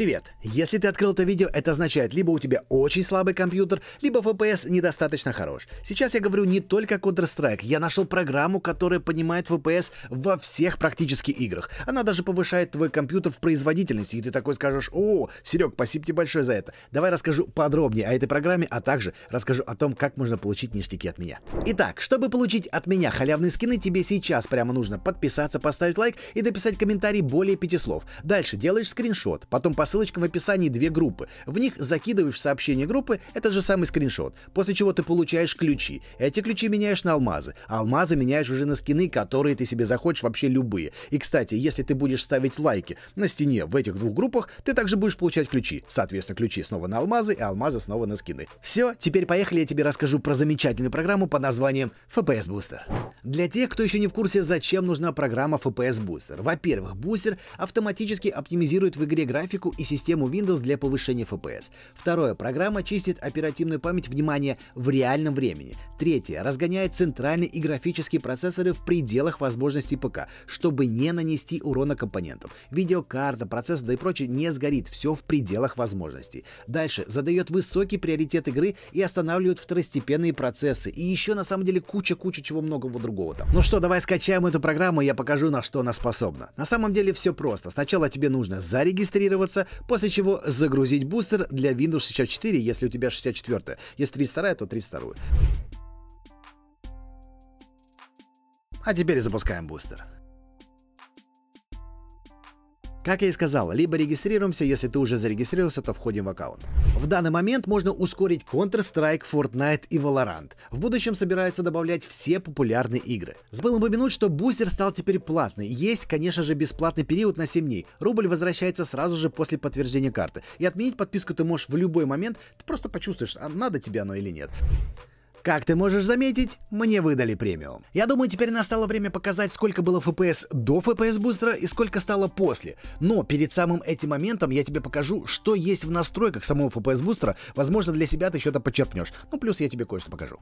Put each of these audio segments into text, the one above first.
Привет! Если ты открыл это видео, это означает, либо у тебя очень слабый компьютер, либо FPS недостаточно хорош. Сейчас я говорю не только Counter-Strike, я нашел программу, которая понимает FPS во всех практически играх. Она даже повышает твой компьютер в производительности, и ты такой скажешь, о, Серег, спасибо тебе большое за это. Давай расскажу подробнее о этой программе, а также расскажу о том, как можно получить ништяки от меня. Итак, чтобы получить от меня халявные скины, тебе сейчас прямо нужно подписаться, поставить лайк и написать комментарий более пяти слов. Дальше делаешь скриншот, потом поставишь ссылочкам в описании две группы. В них закидываешь сообщение группы это же самый скриншот, после чего ты получаешь ключи. Эти ключи меняешь на алмазы, а алмазы меняешь уже на скины, которые ты себе захочешь, вообще любые. И, кстати, если ты будешь ставить лайки на стене в этих двух группах, ты также будешь получать ключи. Соответственно, ключи снова на алмазы, и алмазы снова на скины. Все, теперь поехали, я тебе расскажу про замечательную программу под названием FPS Booster. Для тех, кто еще не в курсе, зачем нужна программа FPS Booster. Во-первых, бустер автоматически оптимизирует в игре графику и систему Windows для повышения FPS. Второе, программа чистит оперативную память внимания в реальном времени. Третье, разгоняет центральные и графические процессоры в пределах возможностей ПК, чтобы не нанести урона компонентам. Видеокарта, процессор да и прочее не сгорит, все в пределах возможностей. Дальше, задает высокий приоритет игры и останавливает второстепенные процессы. И еще на самом деле куча-куча чего многого другого там. Ну что, давай скачаем эту программу, я покажу на что она способна. На самом деле все просто. Сначала тебе нужно зарегистрироваться, загрузиться, после чего загрузить бустер для Windows 64, если у тебя 64. Если 32, то 32. А теперь запускаем бустер. Как я и сказал, либо регистрируемся, если ты уже зарегистрировался, то входим в аккаунт. В данный момент можно ускорить Counter-Strike, Fortnite и Valorant. В будущем собираются добавлять все популярные игры. Забыл упомянуть, что бустер стал теперь платный. Есть, конечно же, бесплатный период на 7 дней. Рубль возвращается сразу же после подтверждения карты. И отменить подписку ты можешь в любой момент, ты просто почувствуешь, а надо тебе оно или нет. Как ты можешь заметить, мне выдали премиум. Я думаю, теперь настало время показать, сколько было FPS до FPS бустера и сколько стало после. Но перед самым этим моментом я тебе покажу, что есть в настройках самого FPS бустера. Возможно, для себя ты что-то подчерпнешь. Ну, плюс я тебе кое-что покажу.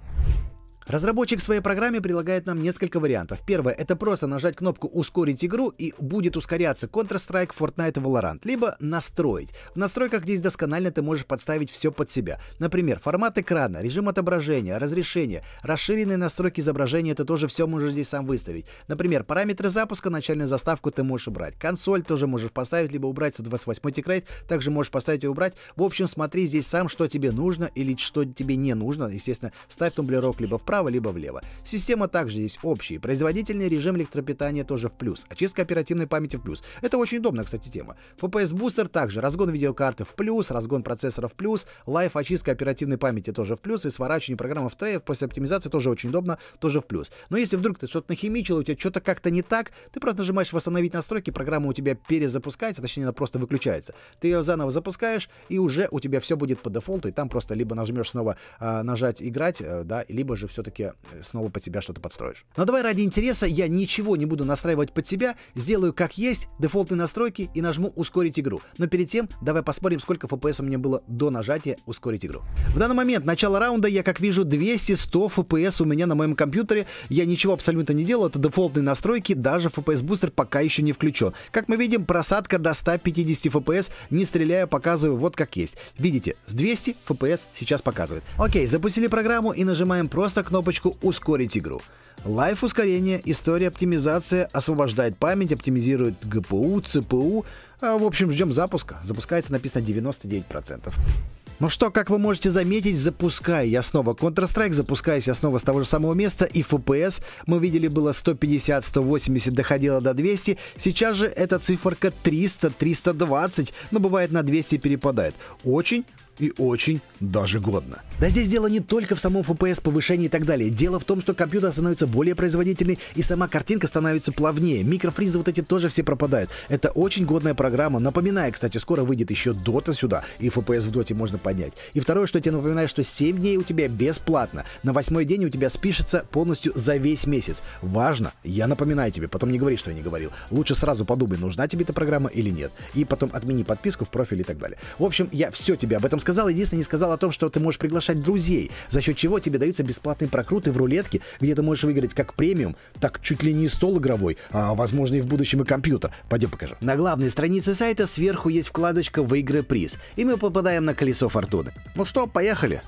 Разработчик в своей программе предлагает нам несколько вариантов. Первое – это просто нажать кнопку «Ускорить игру» и будет ускоряться Counter-Strike, Fortnite и Valorant. Либо «Настроить». В настройках здесь досконально ты можешь подставить все под себя. Например, формат экрана, режим отображения, разрешение, расширенные настройки изображения ты тоже все можешь здесь сам выставить. Например, параметры запуска, начальную заставку ты можешь убрать. Консоль тоже можешь поставить, либо убрать 128 тикрейт, также можешь поставить и убрать. В общем, смотри здесь сам, что тебе нужно или что тебе не нужно. Естественно, ставь тумблерок либо вправо, вправо, либо влево. Система также здесь общая, производительный режим электропитания тоже в плюс, очистка оперативной памяти в плюс. Это очень удобная, кстати, тема. FPS бустер также, разгон видеокарты в плюс, разгон процессора в плюс, лайф очистка оперативной памяти тоже в плюс, и сворачивание программы в T после оптимизации тоже очень удобно, тоже в плюс. Но если вдруг ты что-то нахимичил, у тебя что-то как-то не так, ты просто нажимаешь восстановить настройки, программа у тебя перезапускается, точнее она просто выключается. Ты ее заново запускаешь, и уже у тебя все будет по дефолту, и там просто либо нажмешь снова э, нажать играть, э, да, либо же все-таки все-таки э, снова под себя что-то подстроишь. Но давай ради интереса я ничего не буду настраивать под себя, сделаю как есть, дефолтные настройки и нажму ускорить игру. Но перед тем давай посмотрим сколько FPS у меня было до нажатия ускорить игру. В данный момент, начало раунда, я как вижу 200-100 FPS у меня на моем компьютере. Я ничего абсолютно не делал, это дефолтные настройки, даже FPS бустер пока еще не включен. Как мы видим, просадка до 150 FPS, не стреляя, показываю вот как есть. Видите, 200 FPS сейчас показывает. Окей, запустили программу и нажимаем просто кнопку кнопочку «Ускорить игру». Life ускорение, история оптимизация, освобождает память, оптимизирует ГПУ, ЦПУ. А, в общем, ждем запуска. Запускается написано 99%. Ну что, как вы можете заметить, запускаю я снова Counter-Strike, запускаясь я снова с того же самого места, и FPS, мы видели, было 150, 180, доходило до 200, сейчас же эта циферка 300, 320, но бывает на 200 перепадает. Очень и очень даже годно. Да здесь дело не только в самом FPS повышении и так далее. Дело в том, что компьютер становится более производительный и сама картинка становится плавнее. Микрофризы вот эти тоже все пропадают. Это очень годная программа. Напоминаю, кстати, скоро выйдет еще Dota сюда, и FPS в Dota можно поднять. И второе, что я тебе напоминаю, что 7 дней у тебя бесплатно. На восьмой день у тебя спишется полностью за весь месяц. Важно, я напоминаю тебе, потом не говори, что я не говорил. Лучше сразу подумай, нужна тебе эта программа или нет. И потом отмени подписку в профиле и так далее. В общем, я все тебе об этом сказал сказал, единственное, не сказал о том, что ты можешь приглашать друзей, за счет чего тебе даются бесплатные прокруты в рулетке, где ты можешь выиграть как премиум, так чуть ли не стол игровой, а возможно и в будущем и компьютер. Пойдем покажу. На главной странице сайта сверху есть вкладочка «Выиграй приз», и мы попадаем на колесо фортуны. Ну что, поехали.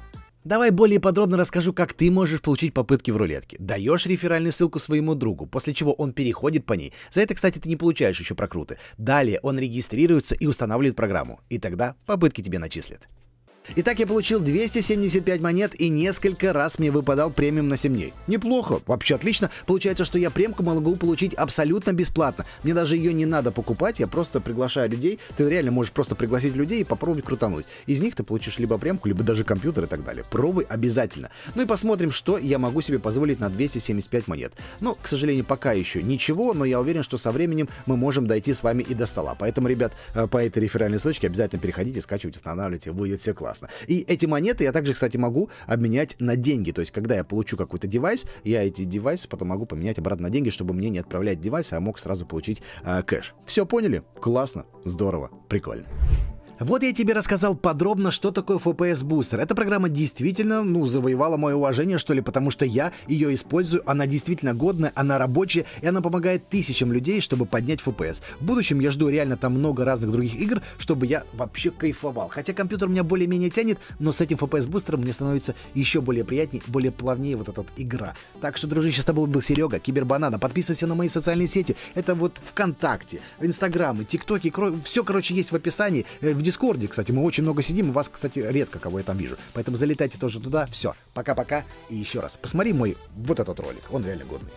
Давай более подробно расскажу, как ты можешь получить попытки в рулетке. Даешь реферальную ссылку своему другу, после чего он переходит по ней. За это, кстати, ты не получаешь еще прокруты. Далее он регистрируется и устанавливает программу. И тогда попытки тебе начислят. Итак, я получил 275 монет и несколько раз мне выпадал премиум на 7 дней. Неплохо, вообще отлично. Получается, что я премку могу получить абсолютно бесплатно. Мне даже ее не надо покупать, я просто приглашаю людей. Ты реально можешь просто пригласить людей и попробовать крутануть. Из них ты получишь либо премку, либо даже компьютер и так далее. Пробуй обязательно. Ну и посмотрим, что я могу себе позволить на 275 монет. Ну, к сожалению, пока еще ничего, но я уверен, что со временем мы можем дойти с вами и до стола. Поэтому, ребят, э, по этой реферальной ссылочке обязательно переходите, скачивайте, устанавливайте, будет все классно прекрасно. И эти монеты я также, кстати, могу обменять на деньги. То есть, когда я получу какой-то девайс, я эти девайсы потом могу поменять обратно на деньги, чтобы мне не отправлять девайс, а мог сразу получить э, кэш. Все поняли? Классно, здорово, прикольно. Вот я тебе рассказал подробно, что такое FPS Booster. Эта программа действительно, ну, завоевала мое уважение, что ли, потому что я ее использую, она действительно годная, она рабочая, и она помогает тысячам людей, чтобы поднять FPS. В будущем я жду реально там много разных других игр, чтобы я вообще кайфовал. Хотя компьютер меня более-менее тянет, но с этим FPS Бустером мне становится еще более приятнее, более плавнее вот эта игра. Так что, дружище, с тобой был Серега, Кибербанана. Подписывайся на мои социальные сети. Это вот ВКонтакте, Инстаграмы, ТикТоки, все, короче, есть в описании, э, в Дискорде, кстати, мы очень много сидим, и вас, кстати, редко кого я там вижу. Поэтому залетайте тоже туда. Все, пока-пока и еще раз. Посмотри мой вот этот ролик, он реально годный.